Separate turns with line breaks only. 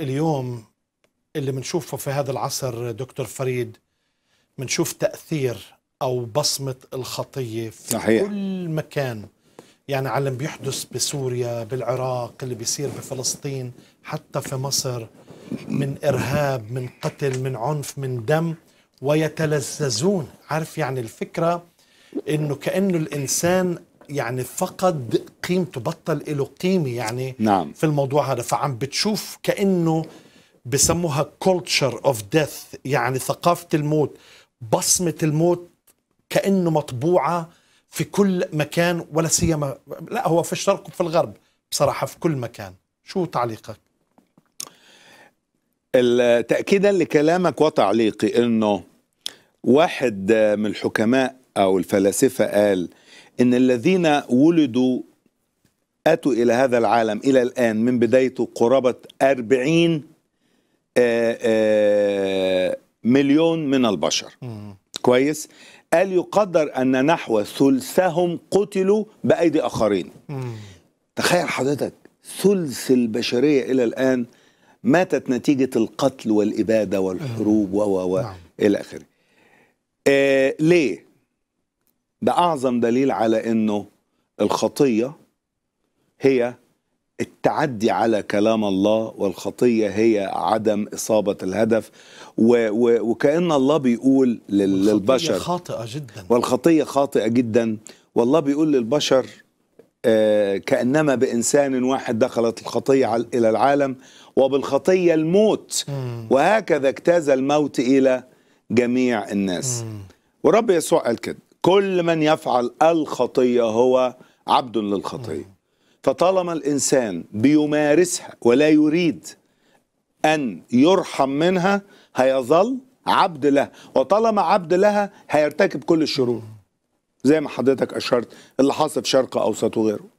اليوم اللي بنشوفه في هذا العصر دكتور فريد بنشوف تأثير أو بصمة الخطية في صحيح. كل مكان يعني على اللي بيحدث بسوريا بالعراق اللي بيصير بفلسطين حتى في مصر من إرهاب من قتل من عنف من دم ويتلذذون عارف يعني الفكرة إنه كأنه الإنسان يعني فقد قيمته بطل له قيمه يعني نعم. في الموضوع هذا فعم بتشوف كانه بسموها كولتشر اوف ديث يعني ثقافه الموت بصمه الموت كانه مطبوعه في كل مكان ولا سيما لا هو في الشرق وفي الغرب بصراحه في كل مكان شو تعليقك
تاكيدا لكلامك وتعليقي انه واحد من الحكماء او الفلاسفه قال ان الذين ولدوا أتوا إلى هذا العالم إلى الآن من بدايته قرابة 40 آه، آه، مليون من البشر كويس قال يقدر أن نحو ثلثهم قتلوا بأيدي آخرين تخيل حضرتك ثلث البشرية إلى الآن ماتت نتيجة القتل والإبادة والحروب و و و نعم. إلى آخره آه ليه؟ ده أعظم دليل على أنه الخطية هي التعدي على كلام الله والخطية هي عدم إصابة الهدف و و وكأن الله بيقول للبشر خاطئة جدا والخطية خاطئة جدا والله بيقول للبشر آه كأنما بإنسان واحد دخلت الخطية إلى العالم وبالخطية الموت وهكذا اجتاز الموت إلى جميع الناس ورب يسوع قال كده كل من يفعل الخطية هو عبد للخطية فطالما الإنسان بيمارسها ولا يريد أن يرحم منها هيظل عبد لها وطالما عبد لها هيرتكب كل الشرور زي ما حضرتك أشرت اللي حصل في شرق أوسط وغيره